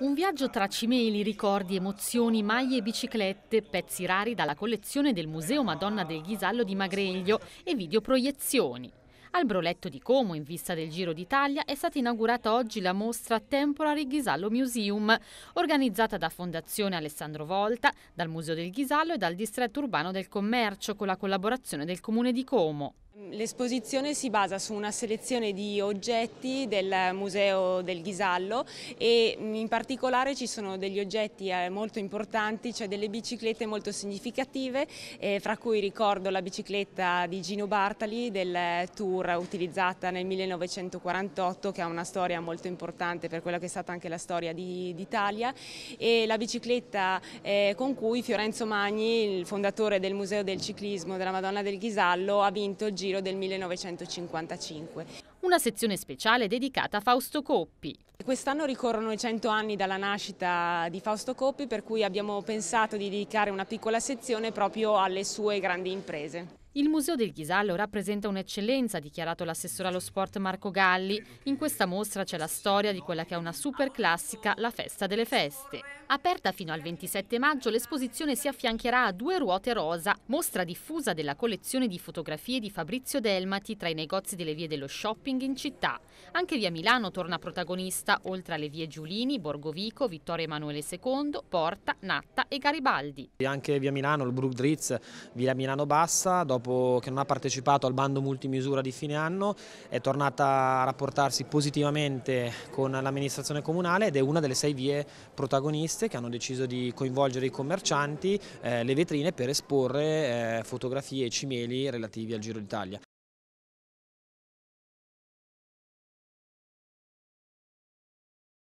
Un viaggio tra cimeli, ricordi, emozioni, maglie e biciclette, pezzi rari dalla collezione del Museo Madonna del Ghisallo di Magreglio e videoproiezioni. Al Broletto di Como, in vista del Giro d'Italia, è stata inaugurata oggi la mostra Temporary Ghisallo Museum, organizzata da Fondazione Alessandro Volta, dal Museo del Ghisallo e dal Distretto Urbano del Commercio, con la collaborazione del Comune di Como. L'esposizione si basa su una selezione di oggetti del Museo del Ghisallo e in particolare ci sono degli oggetti eh, molto importanti, cioè delle biciclette molto significative, eh, fra cui ricordo la bicicletta di Gino Bartali del Tour utilizzata nel 1948 che ha una storia molto importante per quella che è stata anche la storia d'Italia e la bicicletta eh, con cui Fiorenzo Magni, il fondatore del Museo del Ciclismo della Madonna del Ghisallo, ha vinto il Giro Giro del 1955. Una sezione speciale dedicata a Fausto Coppi. Quest'anno ricorrono i 100 anni dalla nascita di Fausto Coppi per cui abbiamo pensato di dedicare una piccola sezione proprio alle sue grandi imprese. Il Museo del Ghisallo rappresenta un'eccellenza, ha dichiarato l'assessore allo sport Marco Galli. In questa mostra c'è la storia di quella che è una super classica, la festa delle feste. Aperta fino al 27 maggio, l'esposizione si affiancherà a Due ruote rosa, mostra diffusa della collezione di fotografie di Fabrizio Delmati tra i negozi delle vie dello shopping in città. Anche via Milano torna protagonista, oltre alle vie Giulini, Borgovico, Vittorio Emanuele II, Porta, Natta e Garibaldi. Anche via Milano, il Brook Dritz, via Milano Bassa, dopo dopo che non ha partecipato al bando multimisura di fine anno, è tornata a rapportarsi positivamente con l'amministrazione comunale ed è una delle sei vie protagoniste che hanno deciso di coinvolgere i commercianti, eh, le vetrine per esporre eh, fotografie e cimeli relativi al Giro d'Italia.